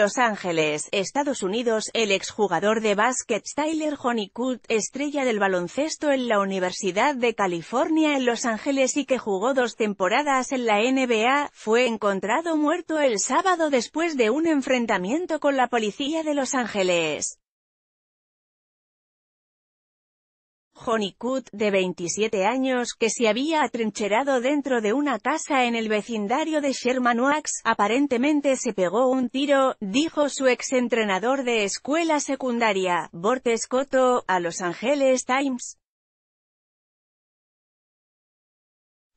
Los Ángeles, Estados Unidos, el exjugador de básquet Tyler Honeycutt, estrella del baloncesto en la Universidad de California en Los Ángeles y que jugó dos temporadas en la NBA, fue encontrado muerto el sábado después de un enfrentamiento con la policía de Los Ángeles. Honeycutt, de 27 años, que se había atrincherado dentro de una casa en el vecindario de Sherman Oaks, aparentemente se pegó un tiro, dijo su exentrenador de escuela secundaria, Bortes Cotto, a Los Angeles Times.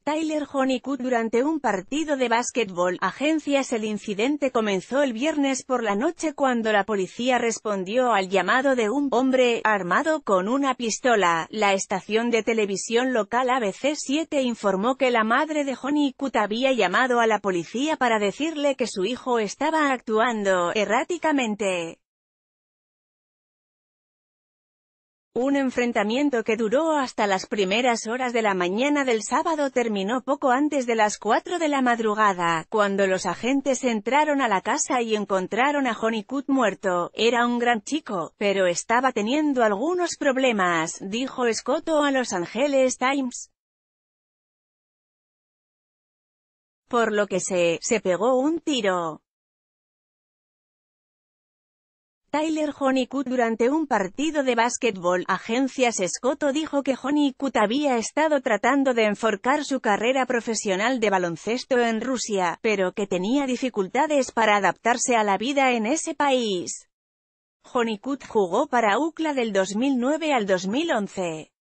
Tyler Honeycutt durante un partido de básquetbol. Agencias El incidente comenzó el viernes por la noche cuando la policía respondió al llamado de un hombre armado con una pistola. La estación de televisión local ABC7 informó que la madre de Honeycutt había llamado a la policía para decirle que su hijo estaba actuando erráticamente. Un enfrentamiento que duró hasta las primeras horas de la mañana del sábado terminó poco antes de las 4 de la madrugada, cuando los agentes entraron a la casa y encontraron a Johnny Cut muerto. Era un gran chico, pero estaba teniendo algunos problemas, dijo Scotto a Los Angeles Times. Por lo que sé, se pegó un tiro. Tyler Honeycutt durante un partido de básquetbol. Agencias Escoto dijo que Honeycutt había estado tratando de enforcar su carrera profesional de baloncesto en Rusia, pero que tenía dificultades para adaptarse a la vida en ese país. Honeycutt jugó para UCLA del 2009 al 2011.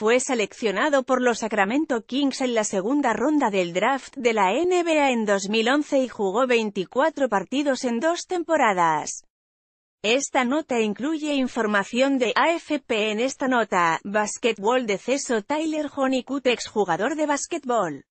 fue seleccionado por los Sacramento Kings en la segunda ronda del draft de la NBA en 2011 y jugó 24 partidos en dos temporadas. Esta nota incluye información de AFP en esta nota, de deceso Tyler Honeycutt exjugador de basketball.